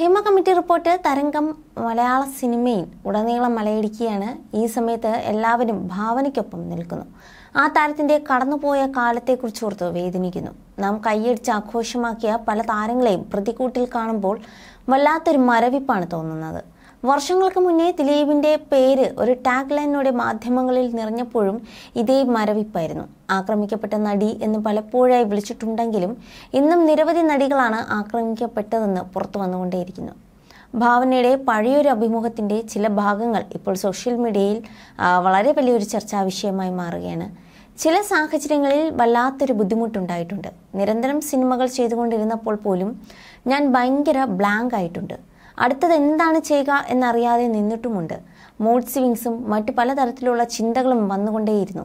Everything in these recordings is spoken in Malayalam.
ഹേമ കമ്മിറ്റി റിപ്പോർട്ട് തരംഗം മലയാള സിനിമയിൽ ഉടനീളം മലയിടിക്കുകയാണ് ഈ സമയത്ത് എല്ലാവരും ഭാവനയ്ക്കൊപ്പം നിൽക്കുന്നു ആ താരത്തിന്റെ കടന്നുപോയ കാലത്തെക്കുറിച്ച് ഓർത്ത് വേദനിക്കുന്നു നാം കൈയടിച്ച് ആഘോഷമാക്കിയ പല താരങ്ങളെയും പ്രതികൂട്ടിൽ കാണുമ്പോൾ വല്ലാത്തൊരു മരവിപ്പാണ് തോന്നുന്നത് വർഷങ്ങൾക്ക് മുന്നേ ദിലീപിന്റെ പേര് ഒരു ടാഗ് ലൈനോടെ മാധ്യമങ്ങളിൽ നിറഞ്ഞപ്പോഴും ഇതേ മരവിപ്പായിരുന്നു ആക്രമിക്കപ്പെട്ട നടി എന്ന് പലപ്പോഴായി വിളിച്ചിട്ടുണ്ടെങ്കിലും ഇന്നും നിരവധി നടികളാണ് ആക്രമിക്കപ്പെട്ടതെന്ന് പുറത്തു വന്നുകൊണ്ടേയിരിക്കുന്നു ഭാവനയുടെ പഴയൊരു അഭിമുഖത്തിന്റെ ചില ഭാഗങ്ങൾ ഇപ്പോൾ സോഷ്യൽ മീഡിയയിൽ വളരെ വലിയൊരു ചർച്ചാ വിഷയമായി മാറുകയാണ് ചില സാഹചര്യങ്ങളിൽ വല്ലാത്തൊരു ബുദ്ധിമുട്ടുണ്ടായിട്ടുണ്ട് നിരന്തരം സിനിമകൾ ചെയ്തുകൊണ്ടിരുന്നപ്പോൾ പോലും ഞാൻ ഭയങ്കര ബ്ലാങ്ക് ആയിട്ടുണ്ട് അടുത്തത് എന്താണ് ചെയ്യുക എന്നറിയാതെ നിന്നിട്ടുമുണ്ട് മൂഡ് സ്വിങ്സും മറ്റ് പലതരത്തിലുള്ള ചിന്തകളും വന്നുകൊണ്ടേയിരുന്നു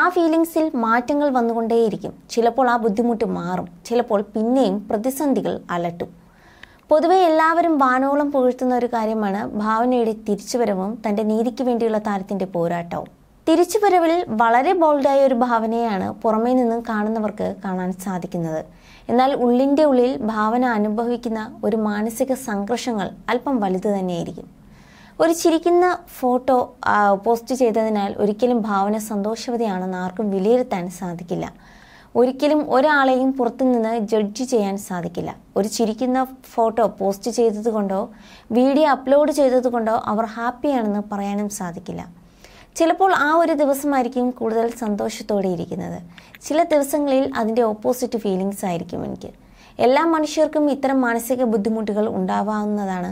ആ ഫീലിങ്സിൽ മാറ്റങ്ങൾ വന്നുകൊണ്ടേയിരിക്കും ചിലപ്പോൾ ആ ബുദ്ധിമുട്ട് മാറും ചിലപ്പോൾ പിന്നെയും പ്രതിസന്ധികൾ അലട്ടും പൊതുവെ എല്ലാവരും വാനോളം പുകഴ്ത്തുന്ന ഒരു കാര്യമാണ് ഭാവനയുടെ തിരിച്ചുവരവും തൻ്റെ നീതിക്ക് വേണ്ടിയുള്ള താരത്തിൻ്റെ പോരാട്ടവും തിരിച്ചുവരവിൽ വളരെ ബോൾഡായ ഒരു ഭാവനയാണ് പുറമേ നിന്നും കാണുന്നവർക്ക് കാണാൻ സാധിക്കുന്നത് എന്നാൽ ഉള്ളിൻ്റെ ഉള്ളിൽ ഭാവന അനുഭവിക്കുന്ന ഒരു മാനസിക സംഘർഷങ്ങൾ അല്പം വലുത് തന്നെയായിരിക്കും ഒരു ചിരിക്കുന്ന ഫോട്ടോ പോസ്റ്റ് ചെയ്തതിനാൽ ഒരിക്കലും ഭാവന സന്തോഷവതിയാണെന്ന് ആർക്കും വിലയിരുത്താൻ സാധിക്കില്ല ഒരിക്കലും ഒരാളെയും പുറത്തുനിന്ന് ജഡ്ജ് ചെയ്യാൻ സാധിക്കില്ല ഒരു ചിരിക്കുന്ന ഫോട്ടോ പോസ്റ്റ് ചെയ്തതുകൊണ്ടോ വീഡിയോ അപ്ലോഡ് ചെയ്തതുകൊണ്ടോ അവർ ഹാപ്പിയാണെന്ന് പറയാനും സാധിക്കില്ല ചിലപ്പോൾ ആ ഒരു ദിവസമായിരിക്കും കൂടുതൽ സന്തോഷത്തോടെ ഇരിക്കുന്നത് ചില ദിവസങ്ങളിൽ അതിൻ്റെ ഓപ്പോസിറ്റ് ഫീലിങ്സ് ആയിരിക്കും എനിക്ക് എല്ലാ മനുഷ്യർക്കും ഇത്തരം മാനസിക ബുദ്ധിമുട്ടുകൾ ഉണ്ടാവാവുന്നതാണ്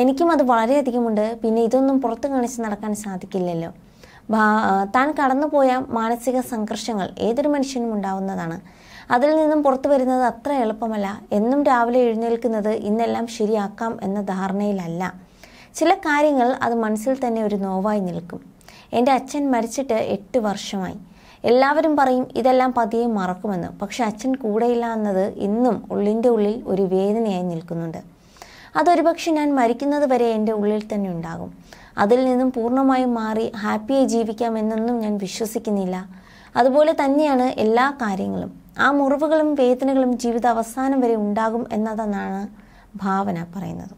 എനിക്കും അത് വളരെയധികമുണ്ട് പിന്നെ ഇതൊന്നും പുറത്തു കാണിച്ച് നടക്കാൻ സാധിക്കില്ലല്ലോ താൻ കടന്നുപോയ മാനസിക സംഘർഷങ്ങൾ ഏതൊരു മനുഷ്യനും ഉണ്ടാവുന്നതാണ് അതിൽ നിന്നും പുറത്തു വരുന്നത് അത്ര എളുപ്പമല്ല എന്നും രാവിലെ എഴുന്നേൽക്കുന്നത് ഇന്നെല്ലാം ശരിയാക്കാം എന്ന ധാരണയിലല്ല ചില കാര്യങ്ങൾ അത് മനസ്സിൽ തന്നെ ഒരു നോവായി നിൽക്കും എൻ്റെ അച്ഛൻ മരിച്ചിട്ട് എട്ട് വർഷമായി എല്ലാവരും പറയും ഇതെല്ലാം പതിയെ മറക്കുമെന്ന് പക്ഷെ അച്ഛൻ കൂടെയില്ല എന്നത് ഇന്നും ഉള്ളിൻ്റെ ഉള്ളിൽ ഒരു വേദനയായി നിൽക്കുന്നുണ്ട് പക്ഷെ ഞാൻ മരിക്കുന്നത് വരെ എൻ്റെ ഉള്ളിൽ തന്നെ ഉണ്ടാകും അതിൽ നിന്നും പൂർണ്ണമായും മാറി ഹാപ്പിയായി ജീവിക്കാമെന്നൊന്നും ഞാൻ വിശ്വസിക്കുന്നില്ല അതുപോലെ തന്നെയാണ് എല്ലാ കാര്യങ്ങളും ആ മുറിവുകളും വേദനകളും ജീവിത അവസാനം വരെ ഉണ്ടാകും എന്നതെന്നാണ് ഭാവന പറയുന്നത്